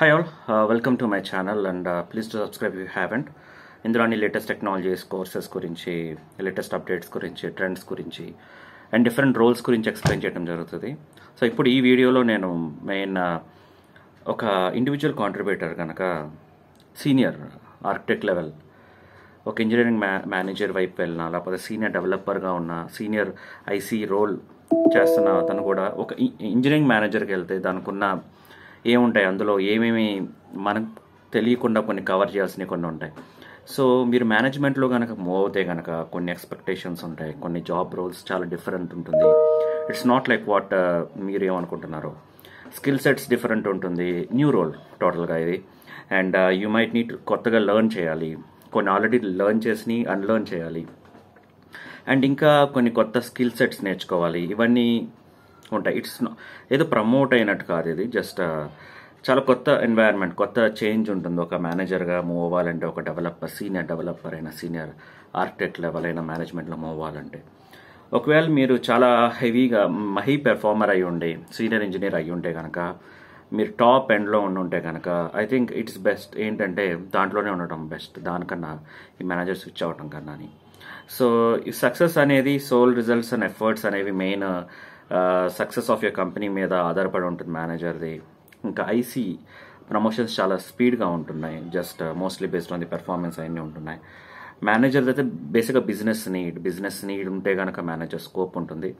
hi all welcome to my channel and please to subscribe you haven't ఇందులోని latest technologies courses గురించి latest updates గురించి trends గురించి and different roles గురించి explain చేయడం జరుగుతుంది so ఇప్పుడు ఈ వీడియోలో నేను మెయిన్ uh, ఒక ఇండివిజువల్ కాంట్రిబ్యూటర్ కనుక సీనియర్ ఆర్కిటెక్ట్ లెవెల్ ఒక ఇంజనీరింగ్ మ్యా మేనేజర్ వైపు వెళ్ళినా లేకపోతే సీనియర్ డెవలపర్గా ఉన్న సీనియర్ ఐసీ రోల్ చేస్తున్న అతను కూడా ఒక ఇంజనీరింగ్ మేనేజర్కి వెళ్తే దానికి ఉన్న ఏముంటాయి అందులో ఏమేమి మనం తెలియకుండా కొన్ని కవర్ చేయాల్సినవి కొన్ని ఉంటాయి సో మీరు మేనేజ్మెంట్లో కనుక మూవ్ అవుతే కనుక కొన్ని ఎక్స్పెక్టేషన్స్ ఉంటాయి కొన్ని జాబ్ రోల్స్ చాలా డిఫరెంట్ ఉంటుంది ఇట్స్ నాట్ లైక్ వాట్ మీరు ఏమనుకుంటున్నారు స్కిల్ సెట్స్ డిఫరెంట్ ఉంటుంది న్యూ రోల్ టోటల్గా ఇది అండ్ యూ మైట్ నీట్ కొత్తగా లర్న్ చేయాలి కొన్ని ఆల్రెడీ లర్న్ చేసి అన్లర్న్ చేయాలి అండ్ ఇంకా కొన్ని కొత్త స్కిల్ సెట్స్ నేర్చుకోవాలి ఇవన్నీ ఉంటాయి ఇట్స్ ఏదో ప్రమోట్ అయినట్టు కాదు ఇది జస్ట్ uh, చాలా కొత్త ఎన్వైర్న్మెంట్ కొత్త చేంజ్ ఉంటుంది ఒక మేనేజర్గా మూవ్ అవ్వాలంటే ఒక డెవలపర్ సీనియర్ డెవలపర్ అయినా సీనియర్ ఆర్కిటెక్ట్ లెవెల్ అయినా మేనేజ్మెంట్లో మూవ్ అవ్వాలంటే ఒకవేళ మీరు చాలా హెవీగా మహీ పెర్ఫార్మర్ అయి ఉండి సీనియర్ ఇంజనీర్ అయ్యి ఉంటే కనుక మీరు టాప్ ఎండ్లో ఉండి ఉంటే కనుక ఐ థింక్ ఇట్స్ బెస్ట్ ఏంటంటే దాంట్లోనే ఉండటం బెస్ట్ దానికన్నా ఈ మేనేజర్ స్విచ్ అవ్వటం కన్నా అని సో ఈ సక్సెస్ అనేది సోల్ రిజల్ట్స్ అండ్ ఎఫర్ట్స్ అనేవి main success of your company మీద ఆధారపడి ఉంటుంది మేనేజర్ది ఇంకా ఐసీ ప్రమోషన్స్ చాలా స్పీడ్గా ఉంటున్నాయి just mostly based on the performance అవన్నీ ఉంటున్నాయి మేనేజర్ అయితే బేసిక్గా బిజినెస్ నీడ్ బిజినెస్ నీడ్ ఉంటే కనుక మేనేజర్ స్కోప్ ఉంటుంది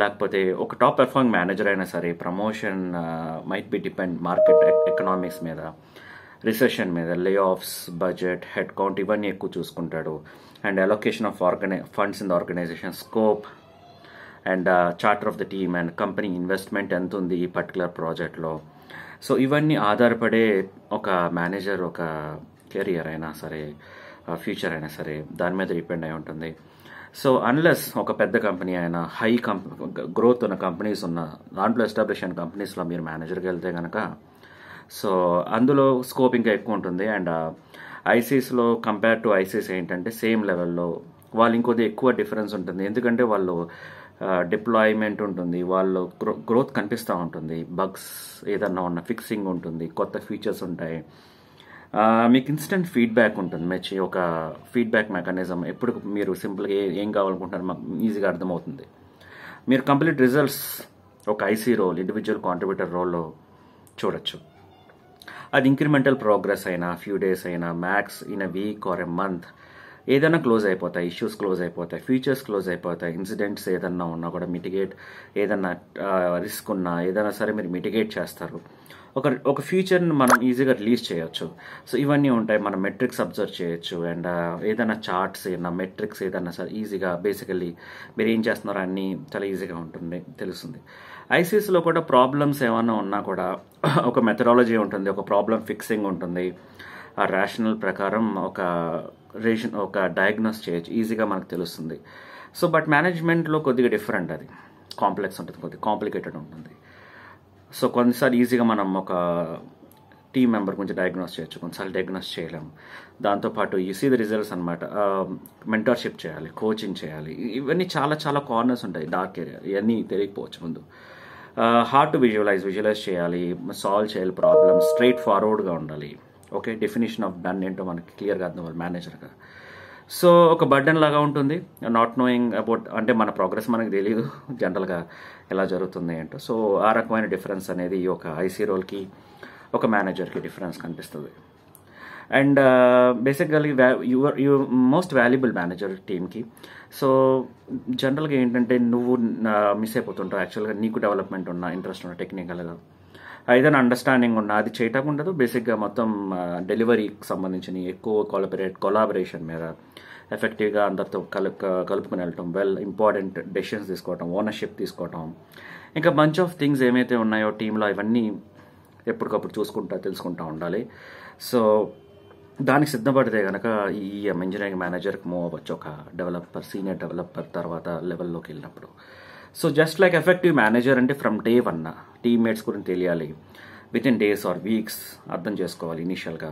లేకపోతే ఒక టాప్ పెర్ఫార్మింగ్ మేనేజర్ అయినా సరే promotion might be depend market economics మీద రిసెషన్ మీద layoffs budget head count ఇవన్నీ ఎక్కువ చూసుకుంటాడు అండ్ అలొకేషన్ ఆఫ్ ఆర్గనై funds in the organization scope and charter of the team and company investment ఎంత ఉంది ఈ పర్టికులర్ ప్రాజెక్ట్లో సో ఇవన్నీ ఆధారపడే ఒక మేనేజర్ ఒక కెరియర్ అయినా సరే ఫ్యూచర్ అయినా సరే దాని మీద డిపెండ్ అయి ఉంటుంది సో అన్లెస్ ఒక పెద్ద కంపెనీ అయినా హై కంప గ్రోత్ ఉన్న కంపెనీస్ ఉన్న దాంట్లో ఎస్టాబ్లిష్ అయిన కంపెనీస్లో మీరు మేనేజర్కి వెళ్తే కనుక సో అందులో స్కోప్ ఇంకా ఎక్కువ ఉంటుంది అండ్ ఐసీస్లో కంపేర్ టు ఐసీస్ ఏంటంటే సేమ్ లెవెల్లో వాళ్ళు ఇంకొద్ది ఎక్కువ డిఫరెన్స్ ఉంటుంది ఎందుకంటే వాళ్ళు డిప్లాయ్మెంట్ ఉంటుంది వాళ్ళు గ్రోత్ కనిపిస్తూ ఉంటుంది బగ్స్ ఏదన్నా ఉన్న ఫిక్సింగ్ ఉంటుంది కొత్త ఫీచర్స్ ఉంటాయి మీకు ఇన్స్టెంట్ ఫీడ్బ్యాక్ ఉంటుంది మెచ్చి ఒక ఫీడ్బ్యాక్ మెకానిజం ఎప్పుడు మీరు సింపుల్గా ఏం కావాలనుకుంటున్నారు మాకు ఈజీగా అర్థమవుతుంది మీరు కంప్లీట్ రిజల్ట్స్ ఒక ఐసీ రోల్ ఇండివిజువల్ కాంట్రిబ్యూటర్ రోల్లో చూడొచ్చు అది ఇంక్రిమెంటల్ ప్రోగ్రెస్ అయినా ఫ్యూ డేస్ అయినా max in a week or a month ఏదైనా క్లోజ్ అయిపోతాయి ఇష్యూస్ క్లోజ్ అయిపోతాయి ఫ్యూచర్స్ క్లోజ్ అయిపోతాయి ఇన్సిడెంట్స్ ఏదన్నా ఉన్నా కూడా మిటిగేట్ ఏదన్నా రిస్క్ ఉన్నా ఏదైనా సరే మీరు మిటిగేట్ చేస్తారు ఒక ఒక ఫ్యూచర్ని మనం ఈజీగా రిలీజ్ చేయొచ్చు సో ఇవన్నీ ఉంటాయి మనం మెట్రిక్స్ అబ్జర్వ్ చేయొచ్చు అండ్ ఏదైనా చార్ట్స్ ఏదైనా మెట్రిక్స్ ఏదైనా సరే ఈజీగా బేసికలీ మీరు ఏం చేస్తున్నారో అన్నీ చాలా ఈజీగా ఉంటుంది తెలుస్తుంది ఐసీఎస్లో కూడా ప్రాబ్లమ్స్ ఏమైనా ఉన్నా కూడా ఒక మెథడాలజీ ఉంటుంది ఒక ప్రాబ్లం ఫిక్సింగ్ ఉంటుంది ఆ రేషనల్ ప్రకారం ఒక రేషన్ ఒక డయాగ్నోస్ చేయొచ్చు ఈజీగా మనకు తెలుస్తుంది సో బట్ మేనేజ్మెంట్లో కొద్దిగా డిఫరెంట్ అది కాంప్లెక్స్ ఉంటుంది కొద్దిగా కాంప్లికేటెడ్ ఉంటుంది సో కొన్నిసార్లు ఈజీగా మనం ఒక టీం మెంబర్ గురించి డయాగ్నోస్ చేయొచ్చు కొన్నిసార్లు డయాగ్నోస్ చేయలేం దాంతోపాటు ఈ సీ ద రిజల్ట్స్ అనమాట మెంటర్షిప్ చేయాలి కోచింగ్ చేయాలి ఇవన్నీ చాలా చాలా కార్నర్స్ ఉంటాయి డార్క్ ఏరియా ఇవన్నీ తెలియకపోవచ్చు ముందు హార్డ్ టు విజువలైజ్ విజువలైజ్ చేయాలి సాల్వ్ చేయాలి ప్రాబ్లమ్స్ స్ట్రైట్ ఫార్వర్డ్గా ఉండాలి ఓకే డెఫినేషన్ ఆఫ్ డన్ ఏంటో మనకి క్లియర్గా అర్థం వాళ్ళు మేనేజర్గా సో ఒక బర్డన్ లాగా ఉంటుంది నాట్ నోయింగ్ అబౌట్ అంటే మన ప్రోగ్రెస్ మనకు తెలియదు జనరల్గా ఎలా జరుగుతుంది ఏంటో సో ఆ రకమైన డిఫరెన్స్ అనేది ఒక ఐసీ రోల్కి ఒక మేనేజర్కి డిఫరెన్స్ కనిపిస్తుంది అండ్ బేసిక్గా your you most valuable manager టీమ్కి సో జనరల్గా ఏంటంటే నువ్వు మిస్ uh, అయిపోతుంటావు యాక్చువల్గా నీకు డెవలప్మెంట్ ఉన్న ఇంట్రెస్ట్ ఉన్న టెక్నికల్గా ఏదైనా అండర్స్టాండింగ్ ఉన్నా అది చేయటం ఉండదు బేసిక్గా మొత్తం డెలివరీకి సంబంధించిన ఎక్కువ కొలబరేట్ కొలాబరేషన్ మీద ఎఫెక్టివ్గా అందరితో కలు కలుపుకుని వెళ్ళటం వెల్ ఇంపార్టెంట్ డెసిషన్స్ తీసుకోవటం ఓనర్షిప్ తీసుకోవటం ఇంకా బంచ్ ఆఫ్ థింగ్స్ ఏమైతే ఉన్నాయో టీంలో ఇవన్నీ ఎప్పటికప్పుడు చూసుకుంటా తెలుసుకుంటా ఉండాలి సో దానికి సిద్ధపడితే కనుక ఈ ఇంజనీరింగ్ మేనేజర్కి మూవ్ అవ్వచ్చు ఒక డెవలపర్ సీనియర్ డెవలపర్ తర్వాత లెవెల్లోకి వెళ్ళినప్పుడు so just like effective manager అంటే ఫ్రమ్ డే వన్ టీమ్మేట్స్ గురించి తెలియాలి within days or weeks అర్థం చేసుకోవాలి ఇనీషియల్గా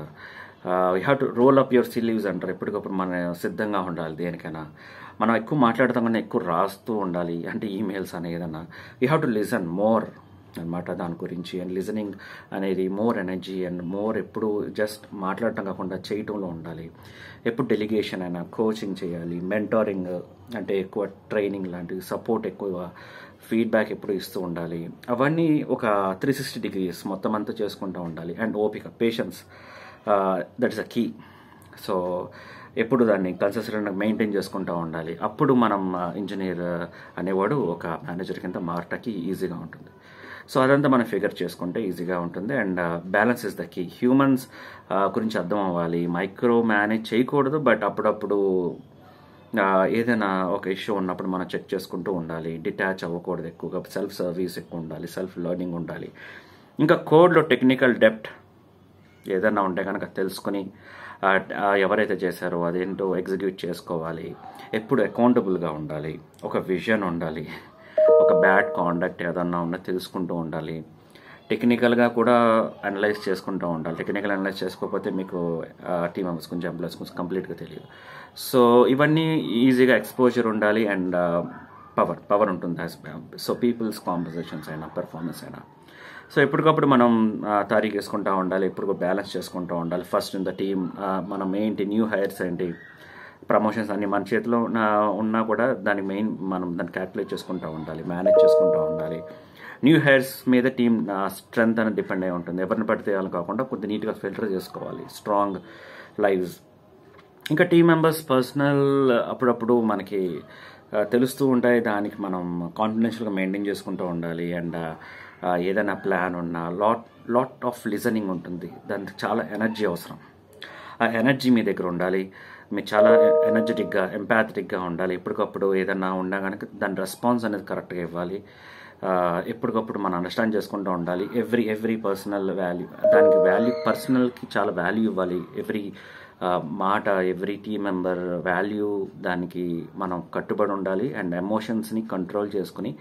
you have to roll up your sleeves అంటారు ఎప్పటికప్పుడు మన సిద్ధంగా ఉండాలి దేనికైనా మనం ఎక్కువ మాట్లాడతాం కన్నా ఎక్కువ రాస్తూ ఉండాలి అంటే ఈమెయిల్స్ అని you have to listen more అనమాట దాని గురించి అండ్ లిజనింగ్ అనేది మోర్ ఎనర్జీ అండ్ మోర్ ఎప్పుడు జస్ట్ మాట్లాడటం కాకుండా చేయటంలో ఉండాలి ఎప్పుడు డెలిగేషన్ అయినా కోచింగ్ చేయాలి మెంటోరింగ్ అంటే ఎక్కువ ట్రైనింగ్ లాంటివి సపోర్ట్ ఎక్కువ ఫీడ్బ్యాక్ ఎప్పుడు ఇస్తూ ఉండాలి అవన్నీ ఒక త్రీ సిక్స్టీ డిగ్రీస్ మొత్తం అంతా చేసుకుంటూ ఉండాలి అండ్ ఓపిక patience that is a key so ఎప్పుడు దాన్ని కన్సిస్టెంట్గా మెయింటైన్ చేసుకుంటూ ఉండాలి అప్పుడు మనం ఇంజనీర్ uh, అనేవాడు ఒక మేనేజర్ కింద మార్టకి ఈజీగా ఉంటుంది సో అదంతా మనం ఫిగర్ చేసుకుంటే ఈజీగా ఉంటుంది అండ్ బ్యాలెన్స్ ఇస్ ద కీ హ్యూమన్స్ గురించి అర్థం అవ్వాలి మైక్రో మేనేజ్ చేయకూడదు బట్ అప్పుడప్పుడు uh, ఏదైనా ఒక ఇష్యూ ఉన్నప్పుడు మనం చెక్ చేసుకుంటూ ఉండాలి డిటాచ్ అవ్వకూడదు ఎక్కువగా సెల్ఫ్ సర్వీస్ ఎక్కువ ఉండాలి సెల్ఫ్ లెర్నింగ్ ఉండాలి ఇంకా కోడ్లో టెక్నికల్ డెప్ట్ ఏదైనా ఉంటే కనుక తెలుసుకొని uh, uh, ఎవరైతే చేశారో అదేంటో ఎగ్జిక్యూట్ చేసుకోవాలి ఎప్పుడు అకౌంటబుల్గా ఉండాలి ఒక విజన్ ఉండాలి ఒక బ్యాడ్ కాండక్ట్ ఏదన్నా ఉన్నా తెలుసుకుంటూ ఉండాలి టెక్నికల్గా కూడా అనలైజ్ చేసుకుంటూ ఉండాలి టెక్నికల్ అనలైజ్ చేసుకోకపోతే మీకు టీమ్ మెంబర్స్ గురించి ఎంప్లాయీస్ కొంచెం కంప్లీట్గా తెలియదు సో ఇవన్నీ ఈజీగా ఎక్స్పోజర్ ఉండాలి అండ్ పవర్ పవర్ ఉంటుంది సో పీపుల్స్ కాంపొజిషన్స్ అయినా పెర్ఫార్మెన్స్ అయినా సో ఎప్పటికప్పుడు మనం తారీఖు వేసుకుంటూ ఉండాలి ఎప్పుడు బ్యాలెన్స్ చేసుకుంటూ ఉండాలి ఫస్ట్ ఇన్ ద టీమ్ మనం ఏంటి న్యూ హైర్స్ ఏంటి ప్రమోషన్స్ అన్ని మన చేతిలో ఉన్నా కూడా దాని మెయిన్ మనం దాన్ని క్యాల్కులేట్ చేసుకుంటూ ఉండాలి మేనేజ్ చేసుకుంటూ ఉండాలి న్యూ హెయిర్స్ మీద టీం స్ట్రెంగ్త్ అనేది డిపెండ్ అయి ఉంటుంది ఎవరిని పడితే వాళ్ళు కాకుండా కొద్దిగా నీట్గా ఫిల్టర్ చేసుకోవాలి స్ట్రాంగ్ లైవ్స్ ఇంకా టీం మెంబర్స్ పర్సనల్ అప్పుడప్పుడు మనకి తెలుస్తూ ఉంటాయి దానికి మనం కాన్ఫిడెన్షియల్గా మెయింటైన్ చేసుకుంటూ ఉండాలి అండ్ ఏదైనా ప్లాన్ ఉన్నా లాట్ లాట్ ఆఫ్ లిజనింగ్ ఉంటుంది దానికి చాలా ఎనర్జీ అవసరం ఆ ఎనర్జీ మీ దగ్గర ఉండాలి మీరు చాలా ఎనర్జెటిక్గా ఎంపాథటిక్గా ఉండాలి ఎప్పటికప్పుడు ఏదన్నా ఉన్నా కనుక దాని రెస్పాన్స్ అనేది కరెక్ట్గా ఇవ్వాలి ఎప్పటికప్పుడు మనం అండర్స్టాండ్ చేసుకుంటూ ఉండాలి ఎవ్రీ ఎవ్రీ పర్సనల్ వాల్యూ దానికి వాల్యూ పర్సనల్కి చాలా వాల్యూ ఇవ్వాలి ఎవ్రీ మాట ఎవ్రీ టీమ్ మెంబర్ వాల్యూ దానికి మనం కట్టుబడి ఉండాలి అండ్ ఎమోషన్స్ని కంట్రోల్ చేసుకుని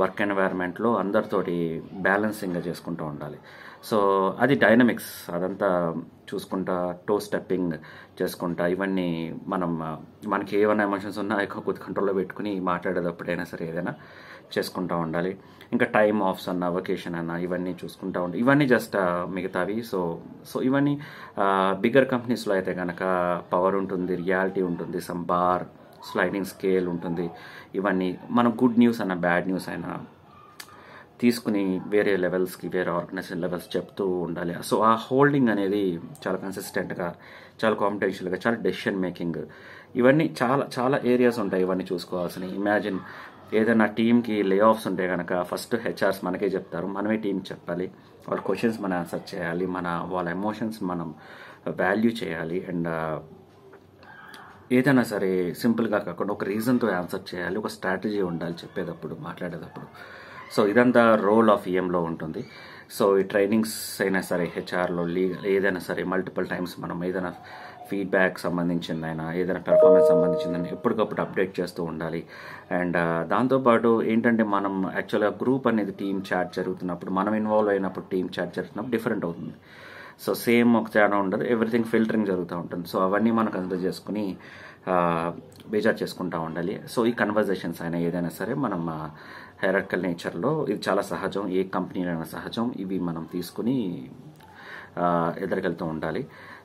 వర్క్ ఎన్వైర్న్మెంట్లో అందరితోటి బ్యాలెన్సింగ్గా చేసుకుంటూ ఉండాలి సో అది డైనమిక్స్ అదంతా చూసుకుంటా టో స్టెప్పింగ్ చేసుకుంటా ఇవన్నీ మనం మనకి ఏమైనా ఎమోషన్స్ ఉన్నా ఎక్కువ కంట్రోల్లో పెట్టుకుని మాట్లాడేటప్పుడైనా సరే ఏదైనా చేసుకుంటూ ఉండాలి ఇంకా టైం ఆఫ్స్ అన్న వెకేషన్ అన్న ఇవన్నీ చూసుకుంటూ ఉండాలి ఇవన్నీ జస్ట్ మిగతావి సో సో ఇవన్నీ బిగ్గర్ కంపెనీస్లో అయితే కనుక పవర్ ఉంటుంది రియాలిటీ ఉంటుంది సమ్ బార్ స్లైడింగ్ స్కేల్ ఉంటుంది ఇవన్నీ మనం గుడ్ న్యూస్ అయినా బ్యాడ్ న్యూస్ అయినా తీసుకుని వేరే లెవెల్స్కి వేరే ఆర్గనైజేషన్ లెవెల్స్ చెప్తూ ఉండాలి సో ఆ హోల్డింగ్ అనేది చాలా కన్సిస్టెంట్గా చాలా కాంపిటెన్షియల్గా చాలా డెసిషన్ మేకింగ్ ఇవన్నీ చాలా చాలా ఏరియాస్ ఉంటాయి ఇవన్నీ చూసుకోవాల్సినవి ఇమాజిన్ ఏదైనా టీంకి లే ఆఫ్స్ ఉంటే కనుక ఫస్ట్ హెచ్ఆర్స్ మనకే చెప్తారు మనమే టీం చెప్పాలి వాళ్ళ క్వశ్చన్స్ మనం ఆన్సర్ చేయాలి మన వాళ్ళ ఎమోషన్స్ మనం వాల్యూ చేయాలి అండ్ ఏదైనా సరే సింపుల్గా కాకుండా ఒక రీజన్తో ఆన్సర్ చేయాలి ఒక స్ట్రాటజీ ఉండాలి చెప్పేటప్పుడు మాట్లాడేటప్పుడు సో ఇదంతా రోల్ ఆఫ్ ఈఎంలో ఉంటుంది సో ఈ ట్రైనింగ్స్ అయినా సరే హెచ్ఆర్లో లీగల్ ఏదైనా సరే మల్టిపుల్ టైమ్స్ మనం ఏదైనా ఫీడ్బ్యాక్ సంబంధించిందైనా ఏదైనా పెర్ఫార్మెన్స్ సంబంధించిందని ఎప్పటికప్పుడు అప్డేట్ చేస్తూ ఉండాలి అండ్ దాంతోపాటు ఏంటంటే మనం యాక్చువల్గా గ్రూప్ అనేది టీమ్ చాట్ జరుగుతున్నప్పుడు మనం ఇన్వాల్వ్ అయినప్పుడు టీమ్ చాట్ జరుగుతున్నప్పుడు డిఫరెంట్ అవుతుంది సో సేమ్ ఒక తేడా ఉండదు ఎవ్రీథింగ్ ఫిల్టరింగ్ జరుగుతూ ఉంటుంది సో అవన్నీ మనం కన్సిడర్ చేసుకుని బేజార్ చేసుకుంటూ ఉండాలి సో ఈ కన్వర్జేషన్స్ అయినా ఏదైనా సరే మనం హెరటికల్ నేచర్లో ఇది చాలా సహజం ఏ కంపెనీలైనా సహజం ఇవి మనం తీసుకుని ఎదురుకెళ్తూ ఉండాలి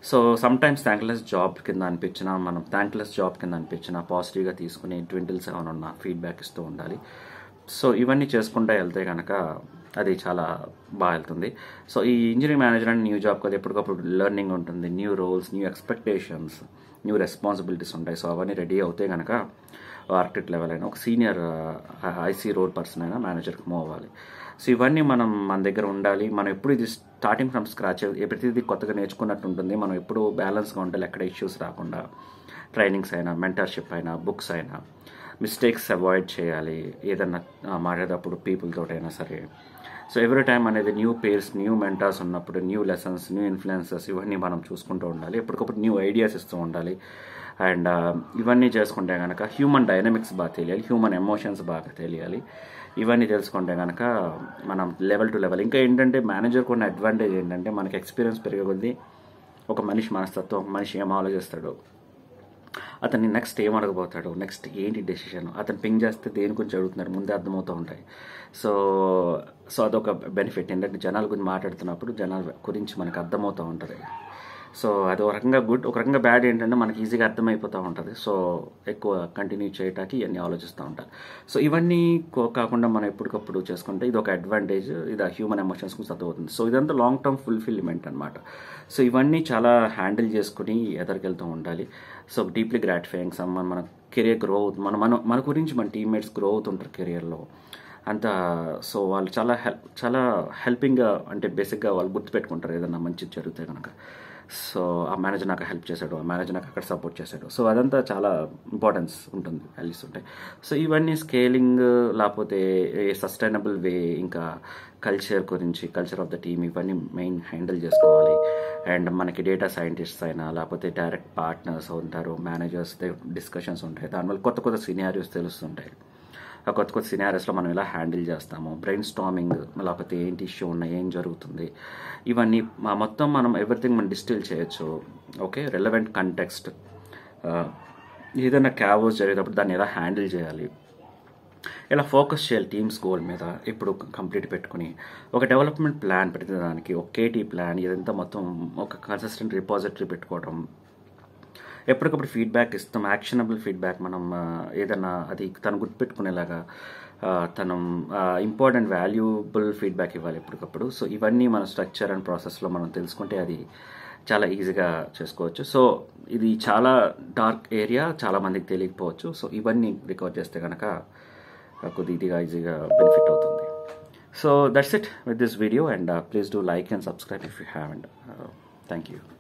so sometimes thankless job కింద అనిపించిన మనం థ్యాంక్లెస్ జాబ్ కింద అనిపించిన పాజిటివ్గా తీసుకుని ట్వంటీ సెవెన్ ఉన్న ఫీడ్బ్యాక్ ఇస్తూ ఉండాలి సో ఇవన్నీ చేసుకుంటూ వెళ్తే కనుక అది చాలా బాగా వెళ్తుంది సో ఈ ఇంజనీరింగ్ మేనేజర్ అని న్యూ జాబ్ కదా ఎప్పటికప్పుడు లెర్నింగ్ ఉంటుంది new roles new expectations new responsibilities ఉంటాయి సో అవన్నీ రెడీ అవుతే కనుక ఆర్కిటెక్ట్ లెవెల్ అయినా ఒక సీనియర్ ఐసీ రోడ్ పర్సన్ అయినా మేనేజర్కి మూవ్ అవ్వాలి సో ఇవన్నీ మనం మన దగ్గర ఉండాలి మనం ఎప్పుడు ఇది స్టార్టింగ్ ఫ్రమ్ స్క్రాచ్ ప్రతిదీ కొత్తగా నేర్చుకున్నట్టు ఉంటుంది మనం ఎప్పుడు బ్యాలెన్స్గా ఉండాలి ఎక్కడ ఇష్యూస్ రాకుండా ట్రైనింగ్స్ అయినా మెంటర్షిప్ అయినా బుక్స్ అయినా మిస్టేక్స్ అవాయిడ్ చేయాలి ఏదన్నా మాట్లాడేటప్పుడు పీపుల్తోటైనా సరే సో ఎవ్రీ టైం అనేది న్యూ పేర్స్ న్యూ మెంటర్స్ ఉన్నప్పుడు న్యూ లెసన్స్ న్యూ ఇన్ఫ్లుయెన్సెస్ ఇవన్నీ మనం చూసుకుంటూ ఉండాలి ఎప్పటికప్పుడు న్యూ ఐడియాస్ ఇస్తూ ఉండాలి అండ్ uh, ఇవన్నీ చేసుకుంటే కనుక హ్యూమన్ డైనమిక్స్ బాగా తెలియాలి హ్యూమన్ ఎమోషన్స్ బాగా తెలియాలి ఇవన్నీ తెలుసుకుంటే కనుక మనం లెవెల్ టు లెవెల్ ఇంకా ఏంటంటే మేనేజర్కి ఉన్న అడ్వాంటేజ్ ఏంటంటే మనకి ఎక్స్పీరియన్స్ పెరిగే కొద్దీ ఒక మనిషి మనస్తత్వం ఒక మనిషి ఏం ఆలోచిస్తాడు అతన్ని నెక్స్ట్ ఏం అడగబోతాడు నెక్స్ట్ ఏంటి డెసిషన్ అతను పింగ్ చేస్తే దేని గురించి అడుగుతున్నాడు ముందే అర్థమవుతూ ఉంటాయి సో సో అదొక బెనిఫిట్ ఏంటంటే జనాల గురించి మాట్లాడుతున్నప్పుడు జనాల గురించి మనకు అర్థమవుతూ ఉంటుంది సో అది ఒక రకంగా గుడ్ ఒక రకంగా బ్యాడ్ ఏంటంటే మనకి ఈజీగా అర్థమైపోతూ ఉంటుంది సో ఎక్కువ కంటిన్యూ చేయటానికి ఇవన్నీ ఆలోచిస్తూ ఉంటారు సో ఇవన్నీ కాకుండా మనం ఎప్పటికప్పుడు చేసుకుంటే ఇది ఒక అడ్వాంటేజ్ ఇది హ్యూమన్ ఎమోషన్స్ కూడా చదువుతుంది సో ఇదంతా లాంగ్ టర్మ్ ఫుల్ఫిల్మెంట్ అనమాట సో ఇవన్నీ చాలా హ్యాండిల్ చేసుకుని ఎదరికెళ్తూ ఉండాలి సో డీప్లీ గ్రాటిఫైయింగ్ సమ్మన్ మన కెరియర్ గ్రో అవుతుంది మన మన మన గురించి మన టీమ్మేట్స్ గ్రో అవుతుంటారు కెరియర్లో అంత సో వాళ్ళు చాలా హెల్ప్ చాలా హెల్పింగ్గా అంటే బేసిక్గా వాళ్ళు గుర్తు పెట్టుకుంటారు ఏదన్నా మంచిది జరిగితే కనుక సో ఆ మేనేజర్ నాకు హెల్ప్ చేశాడు ఆ మేనేజర్ నాకు అక్కడ సపోర్ట్ చేశాడు సో అదంతా చాలా ఇంపార్టెన్స్ ఉంటుంది వాల్యూస్ ఉంటాయి సో ఇవన్నీ స్కేలింగ్ లేకపోతే సస్టైనబుల్ వే ఇంకా కల్చర్ గురించి కల్చర్ ఆఫ్ ద టీమ్ ఇవన్నీ మెయిన్ హ్యాండిల్ చేసుకోవాలి అండ్ మనకి డేటా సైంటిస్ట్స్ అయినా లేకపోతే డైరెక్ట్ పార్ట్నర్స్ ఉంటారు మేనేజర్స్ డిస్కషన్స్ ఉంటాయి దానివల్ల కొత్త కొత్త సినారియోస్ తెలుస్తుంటాయి కొత్త కొత్త సినారీస్లో మనం ఎలా హ్యాండిల్ చేస్తాము బ్రెయిన్ స్టామింగ్ లేకపోతే ఏంటి ఇష్యూ ఉన్నాయి ఏం జరుగుతుంది ఇవన్నీ మొత్తం మనం ఎవ్రీథింగ్ మనం డిస్టిల్ చేయొచ్చు ఓకే రెలవెంట్ కంటెక్స్ట్ ఏదైనా క్యావోస్ జరిగేటప్పుడు దాన్ని ఎలా హ్యాండిల్ చేయాలి ఇలా ఫోకస్ చేయాలి టీమ్స్ గోల్ మీద ఇప్పుడు కంప్లీట్ పెట్టుకుని ఒక డెవలప్మెంట్ ప్లాన్ దానికి ఒక కేటీ ప్లాన్ ఇదంతా మొత్తం ఒక కన్సిస్టెంట్ రిపాజిటరీ పెట్టుకోవడం ఎప్పటికప్పుడు ఫీడ్బ్యాక్ ఇస్తాం యాక్షనబుల్ ఫీడ్బ్యాక్ మనం ఏదన్నా అది తను గుర్తుపెట్టుకునేలాగా తను ఇంపార్టెంట్ వాల్యూబుల్ ఫీడ్బ్యాక్ ఇవ్వాలి ఎప్పటికప్పుడు సో ఇవన్నీ మన స్ట్రక్చర్ అండ్ ప్రాసెస్లో మనం తెలుసుకుంటే అది చాలా ఈజీగా చేసుకోవచ్చు సో ఇది చాలా డార్క్ ఏరియా చాలా మందికి తెలియకపోవచ్చు సో ఇవన్నీ రికవర్ చేస్తే కనుక కొద్ది ఇదిగా ఈజీగా బెనిఫిట్ అవుతుంది so that's it with this video and please do like and subscribe if you have and thank you